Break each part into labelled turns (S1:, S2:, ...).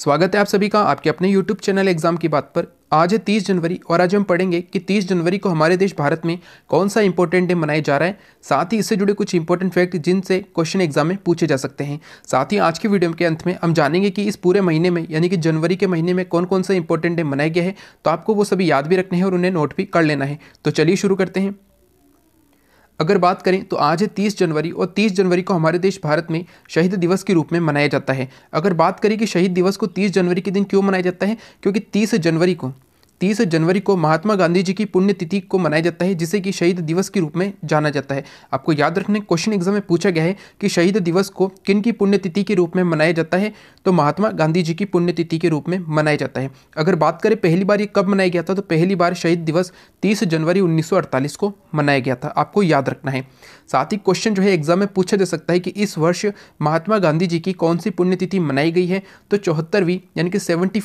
S1: स्वागत है आप सभी का आपके अपने YouTube चैनल एग्जाम की बात पर आज है 30 जनवरी और आज हम पढ़ेंगे कि 30 जनवरी को हमारे देश भारत में कौन सा इंपॉर्टेंट डे मनाया जा रहा है साथ ही इससे जुड़े कुछ इंपॉर्टेंट फैक्ट जिनसे क्वेश्चन एग्जाम में पूछे जा सकते हैं साथ ही आज के वीडियो के अंत में हम जानेंगे कि इस पूरे महीने में यानी कि जनवरी के महीने में कौन कौन सा इंपॉर्टेंट डे मनाया गया है तो आपको वो सभी याद भी रखने हैं और उन्हें नोट भी कर लेना है तो चलिए शुरू करते हैं अगर बात करें तो आज है 30 जनवरी और 30 जनवरी को हमारे देश भारत में शहीद दिवस के रूप में मनाया जाता है अगर बात करें कि शहीद दिवस को 30 जनवरी के दिन क्यों मनाया जाता है क्योंकि 30 जनवरी को 30 जनवरी को महात्मा गांधी जी की पुण्यतिथि को मनाया जाता है जिसे कि शहीद दिवस के रूप में जाना जाता है आपको याद रखने क्वेश्चन एग्जाम में पूछा गया है कि शहीद दिवस को किन की पुण्यतिथि के रूप में मनाया जाता है तो महात्मा गांधी जी की पुण्यतिथि के रूप में मनाया जाता है अगर बात करें पहली बार ये कब मनाया गया था तो पहली बार शहीद दिवस 30 जनवरी 1948 को मनाया गया था आपको याद रखना है साथ ही क्वेश्चन जो है एग्जाम में पूछा जा सकता है कि इस वर्ष महात्मा गांधी जी की कौन सी पुण्यतिथि मनाई गई है तो चौहत्तरवीं यानी कि सेवेंटी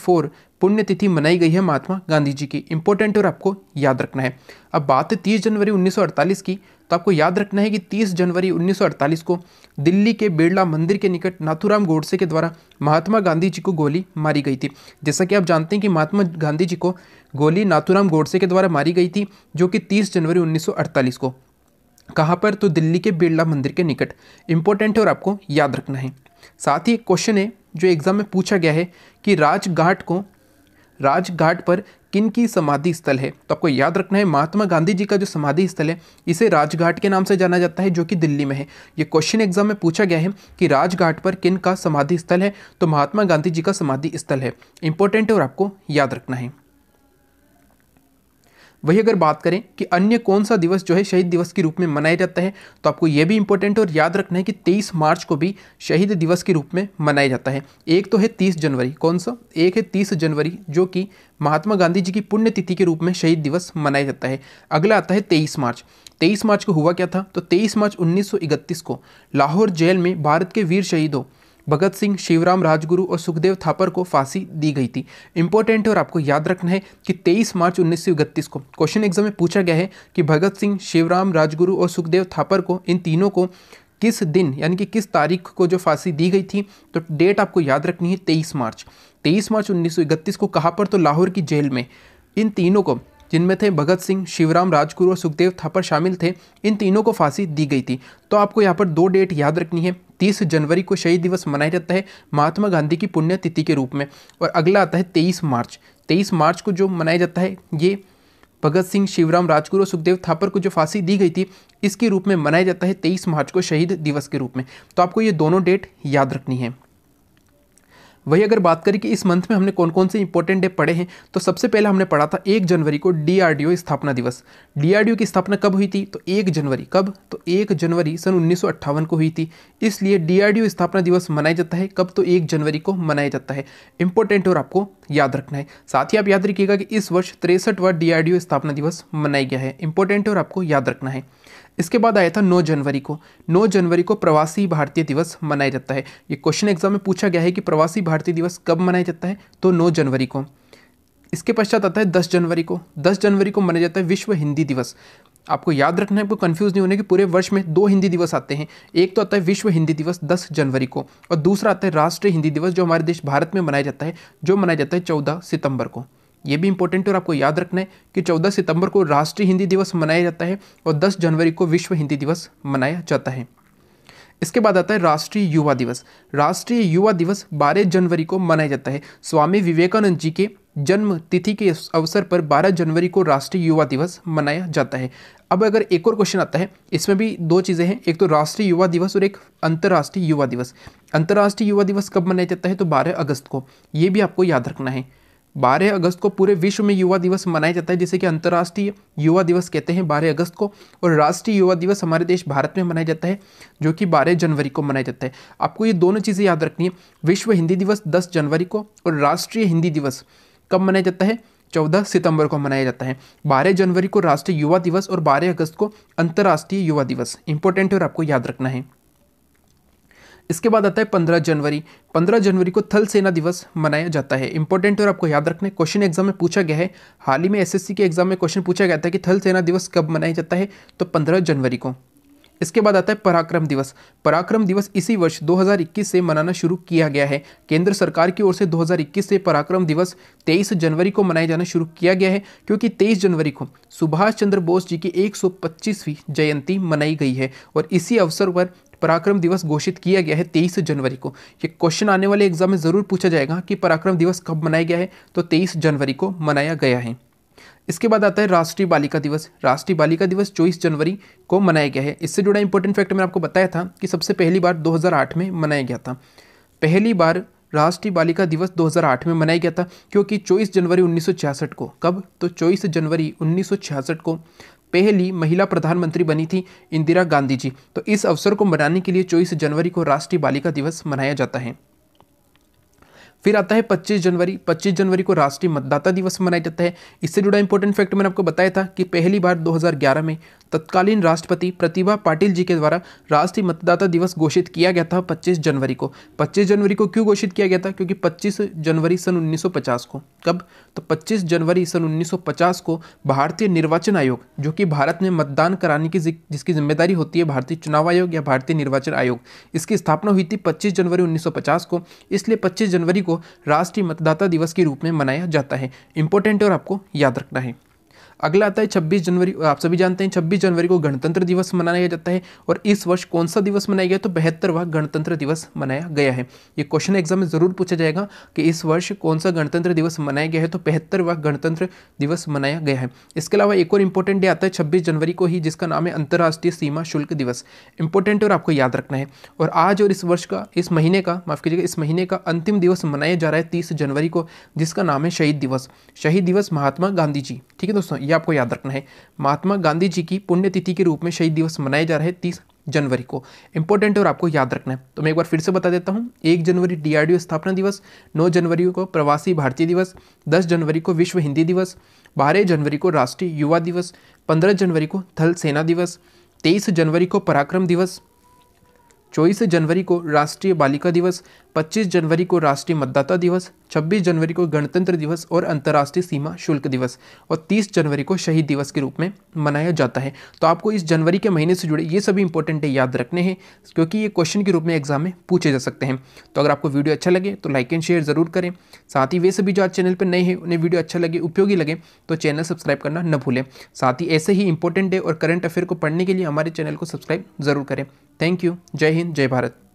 S1: पुण्यतिथि मनाई गई है महात्मा गांधी जी की इंपॉर्टेंट और आपको याद रखना है अब बात है तीस जनवरी 1948 की तो आपको याद रखना है कि 30 जनवरी 1948 को दिल्ली के बिरला मंदिर के निकट नाथुराम गोडसे के द्वारा महात्मा गांधी जी को गोली मारी गई थी जैसा कि आप जानते हैं कि महात्मा गांधी जी को गोली नाथुराम गोडसे के द्वारा मारी गई थी जो कि 30 जनवरी 1948 को कहाँ पर तो दिल्ली के बिरला मंदिर के निकट इंपॉर्टेंट है और आपको याद रखना है साथ ही एक क्वेश्चन है जो एग्ज़ाम में पूछा गया है कि राजघाट को राजघाट पर किन की समाधि स्थल है तो आपको याद रखना है महात्मा गांधी जी का जो समाधि स्थल है इसे राजघाट के नाम से जाना जाता है जो कि दिल्ली में है ये क्वेश्चन एग्जाम में पूछा गया है कि राजघाट पर किन का समाधि स्थल है तो महात्मा गांधी जी का समाधि स्थल है इंपॉर्टेंट है और आपको याद रखना है वही अगर बात करें कि अन्य कौन सा दिवस जो है शहीद दिवस के रूप में मनाया जाता है तो आपको यह भी इंपॉर्टेंट और याद रखना है कि 23 मार्च को भी शहीद दिवस के रूप में मनाया जाता है एक तो है 30 जनवरी कौन सा एक है 30 जनवरी जो कि महात्मा गांधी जी की पुण्यतिथि के रूप में शहीद दिवस मनाया जाता है अगला आता है तेईस मार्च तेईस मार्च को हुआ क्या था तो तेईस मार्च उन्नीस को लाहौर जेल में भारत के वीर शहीदों भगत सिंह शिवराम राजगुरु और सुखदेव थापर को फांसी दी गई थी इंपॉर्टेंट और आपको याद रखना है कि 23 मार्च उन्नीस को क्वेश्चन एग्जाम में पूछा गया है कि भगत सिंह शिवराम राजगुरु और सुखदेव थापर को इन तीनों को किस दिन यानी कि किस तारीख को जो फांसी दी गई थी तो डेट आपको याद रखनी है तेईस मार्च तेईस मार्च उन्नीस को कहाँ पर तो लाहौर की जेल में इन तीनों को जिनमें थे भगत सिंह शिवराम राजगुरु और सुखदेव थापर शामिल थे इन तीनों को फांसी दी गई थी तो आपको यहाँ पर दो डेट याद रखनी है तीस जनवरी को शहीद दिवस मनाया जाता है महात्मा गांधी की पुण्यतिथि के रूप में और अगला आता है तेईस मार्च तेईस मार्च को जो मनाया जाता है ये भगत सिंह शिवराम राजगुरु और सुखदेव थापर को जो फांसी दी गई थी इसके रूप में मनाया जाता है तेईस मार्च को शहीद दिवस के रूप में तो आपको ये दोनों डेट याद रखनी है वही अगर बात करें कि इस मंथ में हमने कौन कौन से इंपॉर्टेंट डे पढ़े हैं तो सबसे पहले हमने पढ़ा था एक जनवरी को डीआरडीओ स्थापना दिवस डीआरडीओ की स्थापना कब हुई थी तो एक जनवरी कब तो एक जनवरी सन उन्नीस को हुई थी इसलिए डीआरडीओ स्थापना दिवस मनाया जाता है कब तो एक जनवरी को मनाया जाता है इंपॉर्टेंट और आपको याद रखना है साथ ही आप याद रखिएगा कि इस वर्ष तिरसठवा डी स्थापना दिवस मनाया गया है इंपॉर्टेंट और आपको याद रखना है इसके बाद आया था 9 जनवरी को 9 जनवरी को प्रवासी भारतीय दिवस मनाया जाता है ये क्वेश्चन एग्जाम में पूछा गया है कि प्रवासी भारतीय दिवस कब मनाया जाता है तो 9 जनवरी को इसके पश्चात आता है 10 जनवरी को 10 जनवरी को मनाया जाता है विश्व हिंदी दिवस आपको याद रखना है आपको कन्फ्यूज़ नहीं होने कि पूरे वर्ष में दो हिंदी दिवस आते हैं एक तो आता है विश्व हिंदी दिवस 10 जनवरी को और दूसरा आता है राष्ट्रीय हिंदी दिवस जो हमारे देश भारत में मनाया जाता है जो मनाया जाता है चौदह सितंबर को ये भी इंपॉर्टेंट है और आपको याद रखना है कि 14 सितंबर को राष्ट्रीय हिंदी दिवस मनाया जाता है और 10 जनवरी को विश्व हिंदी दिवस मनाया जाता है इसके बाद आता है राष्ट्रीय युवा दिवस राष्ट्रीय युवा दिवस 12 जनवरी को मनाया जाता है स्वामी विवेकानंद जी के जन्म तिथि के अवसर पर 12 जनवरी को राष्ट्रीय युवा दिवस मनाया जाता है अब अगर एक और क्वेश्चन आता है इसमें भी दो चीज़ें हैं एक तो राष्ट्रीय युवा दिवस और एक अंतर्राष्ट्रीय युवा दिवस अंतर्राष्ट्रीय युवा दिवस कब मनाया जाता है तो 12 अगस्त को ये भी आपको याद रखना है बारह अगस्त को पूरे विश्व में युवा दिवस मनाया जाता है जिसे कि अंतर्राष्ट्रीय युवा दिवस कहते हैं बारह अगस्त को और राष्ट्रीय युवा दिवस हमारे देश भारत में मनाया जाता है जो कि बारह जनवरी को मनाया जाता है आपको ये दोनों चीज़ें याद रखनी है विश्व हिंदी दिवस दस जनवरी को और राष्ट्रीय हिंदी दिवस कब मनाया जाता है चौदह सितंबर को मनाया जाता है बारह जनवरी को राष्ट्रीय युवा दिवस और बारह अगस्त को अंतर्राष्ट्रीय युवा दिवस इंपॉर्टेंट और आपको याद रखना है इसके बाद आता है पंद्रह जनवरी पंद्रह जनवरी को थल सेना दिवस मनाया जाता है इंपॉर्टेंट और आपको याद रखना है क्वेश्चन एग्जाम में पूछा गया है हाल ही में एसएससी के एग्जाम में क्वेश्चन पूछा गया था कि थल सेना दिवस कब मनाया जाता है तो पंद्रह जनवरी को इसके बाद आता है पराक्रम दिवस पराक्रम दिवस इसी वर्ष 2021 से मनाना शुरू किया गया है केंद्र सरकार की ओर से 2021 से पराक्रम दिवस 23 जनवरी को मनाया जाना शुरू किया गया है क्योंकि 23 जनवरी को सुभाष चंद्र बोस जी की 125वीं जयंती मनाई गई है और इसी अवसर पर पराक्रम दिवस घोषित किया गया है तेईस जनवरी को ये क्वेश्चन आने वाले एग्जाम में ज़रूर पूछा जाएगा कि पराक्रम दिवस कब मनाया गया है तो तेईस जनवरी को मनाया गया है इसके बाद आता है राष्ट्रीय बालिका दिवस राष्ट्रीय बालिका दिवस चौबीस जनवरी को मनाया गया है इससे जुड़ा इंपॉर्टेंट फैक्ट मैंने आपको बताया था कि सबसे पहली बार 2008 में मनाया गया था पहली बार राष्ट्रीय बालिका दिवस 2008 में मनाया गया था क्योंकि 24 जनवरी 1966 को कब तो 24 जनवरी 1966 को पहली महिला प्रधानमंत्री बनी थी इंदिरा गांधी जी तो इस अवसर को मनाने के लिए चौबीस जनवरी को राष्ट्रीय बालिका दिवस मनाया जाता है फिर आता है 25 जनवरी 25 जनवरी को राष्ट्रीय मतदाता दिवस मनाया जाता है इससे जुड़ा इंपॉर्टेंट फैक्ट मैंने आपको बताया था कि पहली बार 2011 में तत्कालीन राष्ट्रपति प्रतिभा पाटिल जी के द्वारा राष्ट्रीय मतदाता दिवस घोषित किया गया था 25 जनवरी को 25 जनवरी को क्यों घोषित किया गया था क्योंकि 25 जनवरी सन 1950 को कब तो 25 जनवरी सन 1950 को भारतीय निर्वाचन आयोग जो कि भारत में मतदान कराने की जिसकी जिम्मेदारी होती है भारतीय चुनाव आयोग या भारतीय निर्वाचन आयोग इसकी स्थापना हुई थी पच्चीस जनवरी उन्नीस को इसलिए पच्चीस जनवरी को को राष्ट्रीय मतदाता दिवस के रूप में मनाया जाता है इंपॉर्टेंट और आपको याद रखना है अगला आता है छब्बीस जनवरी आप सभी जानते हैं छब्बीस जनवरी को गणतंत्र दिवस मनाया जाता है और इस वर्ष कौन सा दिवस मनाया गया तो बहत्तरवा गणतंत्र दिवस मनाया गया है ये क्वेश्चन एग्जाम में ज़रूर पूछा जाएगा कि इस वर्ष कौन सा गणतंत्र दिवस मनाया गया है तो बहत्तरवा गणतंत्र दिवस मनाया गया है इसके अलावा एक और इंपॉर्टेंट डे आता है छब्बीस जनवरी को ही जिसका नाम है अंतर्राष्ट्रीय सीमा शुल्क दिवस इंपॉर्टेंट और आपको याद रखना है और आज और इस वर्ष का इस महीने का माफ़ कीजिएगा इस महीने का अंतिम दिवस मनाया जा रहा है तीस जनवरी को जिसका नाम है शहीद दिवस शहीद दिवस महात्मा गांधी जी ठीक है दोस्तों ये आपको याद रखना है महात्मा गांधी जी की पुण्यतिथि के रूप में शहीद दिवस मनाया जा रहा है तीस जनवरी को इंपॉर्टेंट और आपको याद रखना है तो मैं एक बार फिर से बता देता हूँ एक जनवरी डीआरडीओ स्थापना दिवस नौ जनवरी को प्रवासी भारतीय दिवस दस जनवरी को विश्व हिंदी दिवस बारह जनवरी को राष्ट्रीय युवा दिवस पंद्रह जनवरी को थल सेना दिवस तेईस जनवरी को पराक्रम दिवस चौबीस जनवरी को राष्ट्रीय बालिका दिवस 25 जनवरी को राष्ट्रीय मतदाता दिवस 26 जनवरी को गणतंत्र दिवस और अंतर्राष्ट्रीय सीमा शुल्क दिवस और 30 जनवरी को शहीद दिवस के रूप में मनाया जाता है तो आपको इस जनवरी के महीने से जुड़े ये सभी इंपॉर्टेंट याद रखने हैं क्योंकि ये क्वेश्चन के रूप में एग्जाम में पूछे जा सकते हैं तो अगर आपको वीडियो अच्छा लगे तो लाइक एंड शेयर ज़रूर करें साथ ही वे सभी जो आज चैनल पर नए हैं उन्हें वीडियो अच्छा लगे उपयोगी लगे तो चैनल सब्सक्राइब करना न भूलें साथ ही ऐसे ही इंपॉर्टेंट है और करंट अफेयर को पढ़ने के लिए हमारे चैनल को सब्सक्राइब ज़रूर करें Thank you. Jai Hind, Jai Bharat.